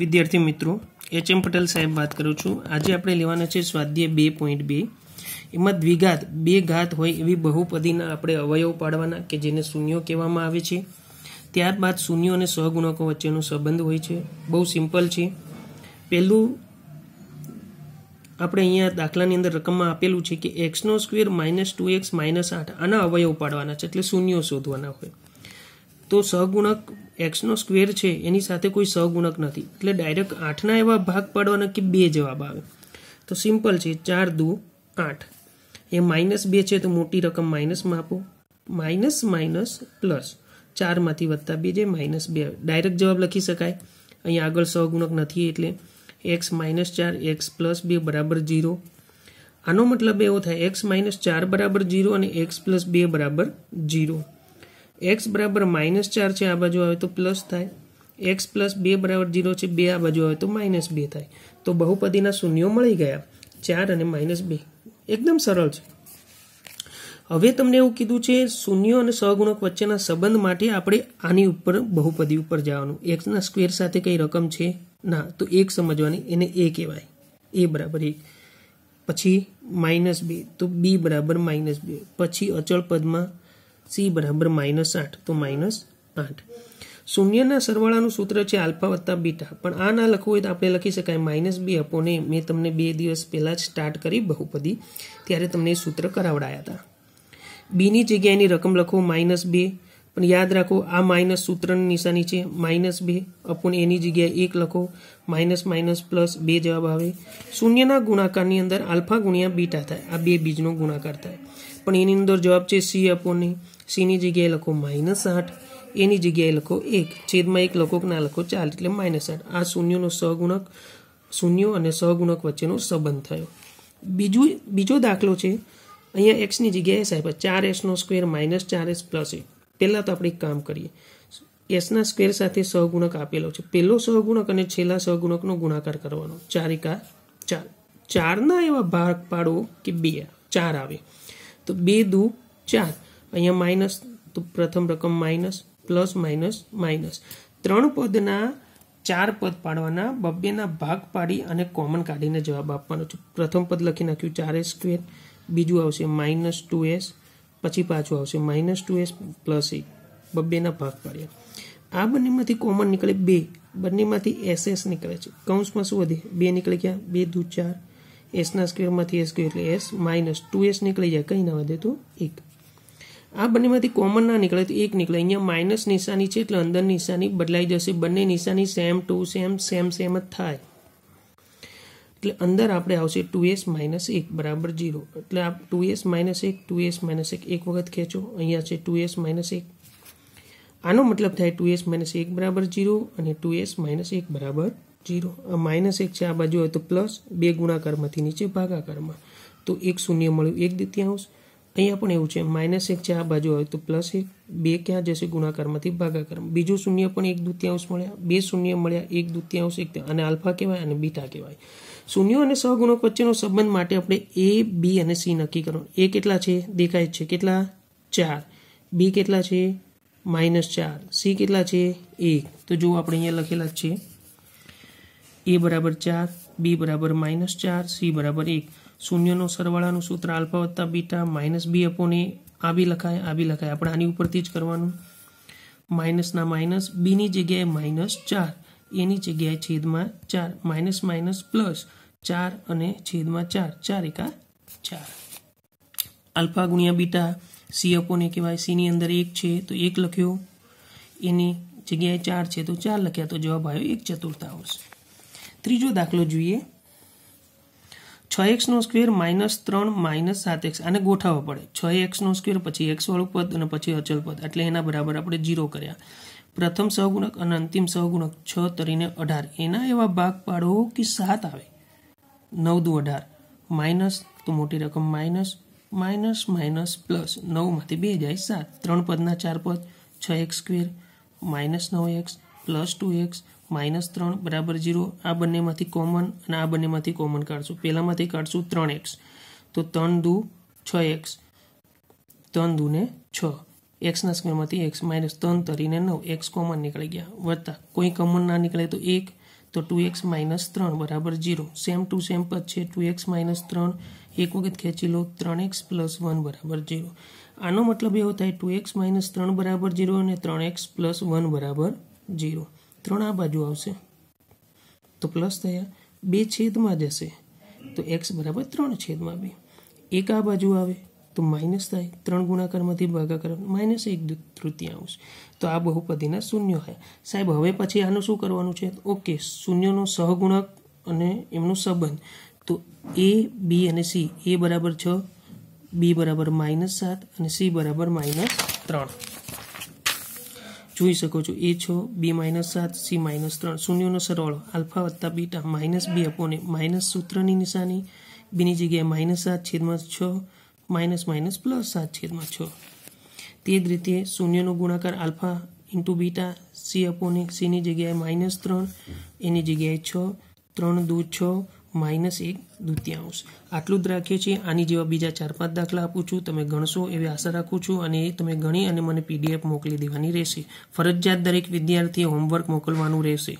વિદ્યાર્થી મિત્રો H M Patel સાહેબ વાત કરું છું આજે આપણે લેવાના છે સ્વાધ્યાય બે પોઈન્ટ બે એમાં દ્વિઘાત બે ઘાત હોય એવી બહુપદીના આપણે અવયવ પાડવાના કે જેને શૂન્યો કહેવામાં આવે છે ત્યારબાદ શૂન્યો અને સહગુણકો વચ્ચેનો સંબંધ હોય છે બહુ સિમ્પલ છે પહેલું આપણે અહીંયા દાખલાની અંદર રકમમાં આપેલું છે કે એક્સનો square minus two X minus આઠ આના અવયવ પાડવાના છે એટલે શૂન્યો શોધવાના હોય તો સહગુણક એક્સનો સ્ક્વેર છે એની સાથે કોઈ સહગુણક નથી એટલે ડાયરેક્ટ આઠના એવા ભાગ પાડવાના કે બે જવાબ આવે તો સિમ્પલ છે ચાર દુ આઠ એ માઇનસ બે છે તો મોટી રકમ માઇનસમાં આપો માઇનસ માઇનસ પ્લસ ચારમાંથી વત્તા બે જે માઇનસ બે ડાયરેક્ટ જવાબ લખી શકાય અહીં આગળ સહગુણક નથી એટલે એક્સ માઇનસ ચાર એક્સ પ્લસ બે બરાબર ઝીરો આનો મતલબ એવો થાય એક્સ માઇનસ ચાર બરાબર ઝીરો અને એક્સ પ્લસ બે બરાબર જીરો એક્સ બરાબર માઇનસ ચાર છે આ બાજુ આવે તો પ્લસ થાય એક્સ પ્લસ બે બરાબર જીરો છે બે આ બાજુ આવે તો માઇનસ બે થાય તો બહુપદીના શૂન્યો મળી ગયા ચાર અને માઇનસ બે એકદમ સરળ છે હવે તમને એવું કીધું છે શૂન્ય અને સહગુણક વચ્ચેના સંબંધ માટે આપણે આની ઉપર બહુપદી ઉપર જવાનું એક્સના સ્ક્વેર સાથે કઈ રકમ છે ના તો એક સમજવાની એને એ કહેવાય એ બરાબર એક પછી માઇનસ બે તો બી બરાબર માઇનસ બે પછી અચળ પદમાં સી બરાબર માઇનસ આઠ તો માઇનસ આઠ શૂન્યના સરવાળાનું સૂત્ર છે આલ્ફા વત્તા બીટા પણ આ ના લખવું હોય તો આપણે લખી શકાય માઇનસ બી અપોને મેં તમને બે દિવસ પહેલાં જ સ્ટાર્ટ કરી બહુપદી ત્યારે તમને સૂત્ર કરાવડાયા હતા બીની જગ્યાએની રકમ લખો માઇનસ બે પણ યાદ રાખો આ માઇનસ સૂત્રની નિશાની છે માઇનસ બે અપોને એની જગ્યાએ એક લખો માઇનસ માઇનસ પ્લસ બે જવાબ આવે શૂન્યના ગુણાકારની અંદર આલ્ફા ગુણ્યા બીટા થાય આ બે બીજનો ગુણાકાર થાય પણ એની અંદર જવાબ છે સી અપોને સીની જગ્યાએ લખો માઇનસ આઠ એની જગ્યાએ લખો એક છેદમાં એક લખો ના લખો ચાર એટલે માઇનસ આઠ આ શૂન્યનો સગુણક શૂન્યો અને સહગુણક વચ્ચેનો સંબંધ થયો બીજું બીજો દાખલો છે અહીંયા એક્સની જગ્યાએ સાહેબ ચાર એસનો સ્ક્વેર માઇનસ ચાર એસ પ્લસ એક પહેલાં તો આપણે એક કામ કરીએ એસના સ્ક્વેર સાથે સહગુણક આપેલો છે પહેલો સહગુણક અને છેલ્લા સહગુણકનો ગુણાકાર કરવાનો ચારિકા ચાર ચારના એવા ભાગ પાડો કે બે ચાર આવે તો બે દુ ચાર અહીંયા માઇનસ તો પ્રથમ રકમ માઇનસ પ્લસ માઇનસ માઇનસ ત્રણ પદના ચાર પદ પાડવાના બબ્બેના ભાગ પાડી અને કોમન કાઢીને જવાબ આપવાનો છે પ્રથમ પદ લખી નાખ્યું ચાર એસ સ્ક્વેર બીજું આવશે માઇનસ ટુ એસ પછી પાછું આવશે માઇનસ ટુ એસ પ્લસ એક બબ્બેના ભાગ પાડ્યા આ બંનેમાંથી કોમન નીકળે બે બંનેમાંથી એસ એસ નીકળે છે કૌંસમાં શું વધે બે નીકળી ગયા બે દૂ ચાર એસના સ્ક્વેરમાંથી એસ સ્ક્વેર એટલે એસ માઇનસ ટુ એસ નીકળી જાય કંઈ ના વધે તો એક આ બંનેમાંથી કોમન ના નીકળે તો એક નીકળે અહીંયા માઇનસ નિશાની છે એટલે અંદર નિશાની બદલાઈ જશે બંને નિશાની same to same same same જ થાય એટલે અંદર આપણે આવશે ટુ એસ માઇનસ એક બરાબર જીરો એટલે આ ટુ એસ માઇનસ એક ટુ એસ માઇનસ એક એક વખત ખેંચો અહીંયા છે ટુ એસ માઇનસ એક આનો મતલબ થાય ટુ એસ માઇનસ એક બરાબર જીરો અને ટુ એસ માઇનસ એક બરાબર જીરો આ માઇનસ એક છે આ બાજુ હોય તો પ્લસ બે ગુણાકારમાંથી નીચે ભાગાકારમાં તો એક શૂન્ય મળ્યું એક દ્વિતીયાંશ અહીંયા પણ એવું છે માઇનસ એક છે આ બાજુ આવે તો પ્લસ એક બે ક્યાં જશે ગુણાકારમાંથી ભાગાકાર બીજું શૂન્ય પણ એક દુત્યાંશ મળ્યા બે શૂન્ય મળ્યા એક દુત્યાંશ એક અને આલ્ફા કહેવાય અને બીટા કહેવાય શૂન્ય અને સહગુણક વચ્ચેનો સંબંધ માટે આપણે એ બી અને સી નક્કી કરવાનું એ કેટલા છે દેખાય છે કેટલા ચાર બી કેટલા છે માઇનસ ચાર સી કેટલા છે એક તો જો આપણે અહીંયા લખેલા જ છે એ બરાબર ચાર બી બરાબર માઇનસ ચાર સી બરાબર એક શૂન્યનો સરવાળાનું સૂત્ર આલ્ફા વત્તા beta minus B upon A આ બી લખાય આ બી લખાય આપણે આની ઉપરથી જ કરવાનું માઇનસના માઇનસ બીની જગ્યાએ માઇનસ ચાર એની જગ્યાએ છેદમાં ચાર માઇનસ માઇનસ પ્લસ ચાર અને છેદમાં ચાર ચાર એકા ચાર આલ્ફા ગુણ્યા બીટા સી અપોને કહેવાય સીની અંદર એક છે તો એક લખ્યો એની જગ્યાએ ચાર છે તો ચાર લખ્યા તો જવાબ આવ્યો એક ચતુર્થાંશ ત્રીજો દાખલો જોઈએ છ એક્સનો સ્ક્વેર માઇનસ ત્રણ માઇનસ સાત એક્સ આને ગોઠવવા પડે છ એક્સનો સ્ક્વેર પછી એક્સ એક્સવાળું પદ અને પછી અચલ પદ એટલે એના બરાબર આપણે જીરો કર્યા પ્રથમ સહગુણક અને અંતિમ સહગુણક છ તરીને અઢાર એના એવા ભાગ પાડો કે સાત આવે નવ દુ અઢાર માઇનસ તો મોટી રકમ માઇનસ માઇનસ માઇનસ પ્લસ નવમાંથી બે જાય સાત ત્રણ પદના ચાર પદ છ એક્સ સ્ક્વેર માઇનસ નવ X plus two X minus ત્રણ બરાબર ઝીરો આ બંનેમાંથી કોમન અને આ બંનેમાંથી કોમન કાઢશું પહેલામાંથી કાઢશું ત્રણ એક્સ તો ત્રણ દુ છ એક્સ ત્રણ ને છ એક્સના સ્ક્વેરમાંથી એક્સ માઇનસ ત્રણ તરીને નવ એક્સ કોમન નીકળી ગયા વધતા કોઈ કોમન ના નીકળે તો એક તો ટુ એક્સ માઇનસ ત્રણ બરાબર જીરો સેમ ટુ સેમ પદ છે ટુ એક્સ માઇનસ ત્રણ એક વખત ખેંચી લો ત્રણ એક્સ પ્લસ વન બરાબર જીરો આનો મતલબ એવો થાય ટુ એક્સ માઇનસ ત્રણ બરાબર ઝીરો અને ત્રણ એક્સ પ્લસ વન બરાબર જીરો ત્રણ આ બાજુ આવશે તો પ્લસ થયા બે છેદમાં જશે તો એક્સ બરાબર ત્રણ છેદમાં બે એક આ બાજુ આવે તો માઇનસ થાય ત્રણ ગુણાકારમાંથી ભાગાકાર માઇનસ એક તૃતીય આવશે તો આ બહુપદીના શૂન્ય હોય સાહેબ હવે પછી આનું શું કરવાનું છે ઓકે શૂન્યનો સહગુણક અને એમનો સંબંધ તો એ બી અને સી એ બરાબર છ બી બરાબર માઇનસ સાત અને સી બરાબર માઇનસ ત્રણ જોઈ શકો છો એ છ બી માઇનસ સાત સી માઇનસ ત્રણ શૂન્યનો સરવાળો આલ્ફા વત્તા beta minus B upon A minus સૂત્રની નિશાની બીની જગ્યાએ માઇનસ સાત છેદમાં છ માઇનસ માઇનસ પ્લસ સાત છેદમાં છ તે જ રીતે શૂન્યનો ગુણાકાર alpha into beta C upon A સીની જગ્યાએ માઇનસ ત્રણ એની જગ્યાએ છ ત્રણ દૂ છ માઇનસ એક દૂતિયાંશ આટલું જ રાખીએ છીએ આની જેવા બીજા ચાર પાંચ દાખલા આપું છું તમે ગણશો એવી આશા રાખું છું અને એ તમે ગણી અને મને પીડીએફ મોકલી દેવાની રહેશે ફરજિયાત દરેક વિદ્યાર્થીએ હોમવર્ક મોકલવાનું રહેશે